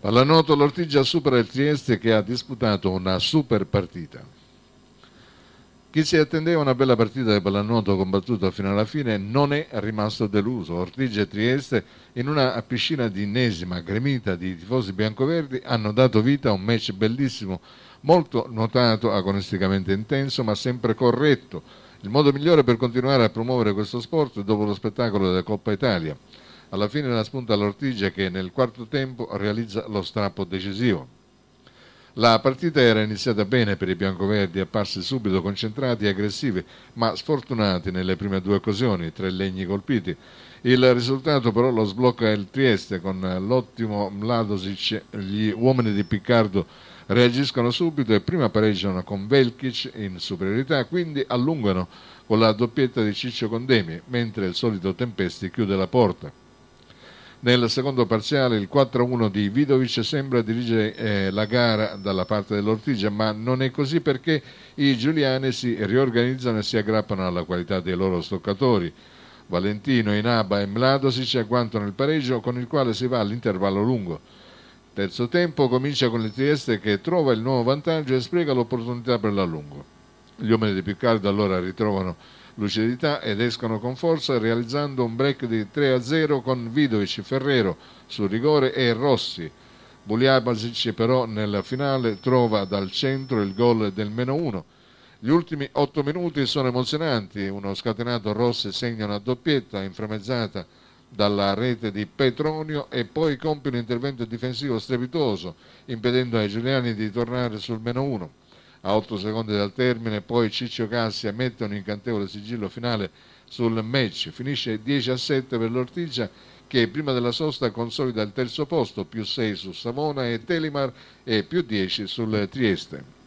Pallanuoto l'Ortigia supera il Trieste che ha disputato una super partita. Chi si attendeva una bella partita di pallanuoto combattuta fino alla fine non è rimasto deluso. Ortigia e Trieste in una piscina di ennesima gremita di tifosi biancoverdi hanno dato vita a un match bellissimo, molto notato, agonisticamente intenso ma sempre corretto. Il modo migliore per continuare a promuovere questo sport dopo lo spettacolo della Coppa Italia alla fine la spunta all'Ortigia che nel quarto tempo realizza lo strappo decisivo. La partita era iniziata bene per i biancoverdi, apparsi subito concentrati e aggressivi, ma sfortunati nelle prime due occasioni, tre legni colpiti. Il risultato però lo sblocca il Trieste con l'ottimo Mladosic, gli uomini di Piccardo reagiscono subito e prima pareggiano con Velkic in superiorità, quindi allungano con la doppietta di Ciccio Condemi, mentre il solito Tempesti chiude la porta. Nel secondo parziale il 4-1 di Vidovic sembra dirigere eh, la gara dalla parte dell'Ortigia, ma non è così perché i giuliani si riorganizzano e si aggrappano alla qualità dei loro stoccatori. Valentino, Inaba e Mladosic agguantano il pareggio con il quale si va all'intervallo lungo. Terzo tempo comincia con il Trieste che trova il nuovo vantaggio e spiega l'opportunità per l'allungo. Gli uomini di Piccardo allora ritrovano lucidità ed escono con forza realizzando un break di 3-0 con Vidovic, Ferrero sul rigore e Rossi. Buljabasic però nella finale trova dal centro il gol del meno 1. Gli ultimi 8 minuti sono emozionanti, uno scatenato Rossi segna una doppietta inframmezzata dalla rete di Petronio e poi compie un intervento difensivo strepitoso impedendo ai Giuliani di tornare sul meno 1 a 8 secondi dal termine, poi Ciccio Cassia mette un incantevole sigillo finale sul match, finisce 10 a 7 per l'Ortigia che prima della sosta consolida il terzo posto, più 6 su Savona e Telimar e più 10 sul Trieste.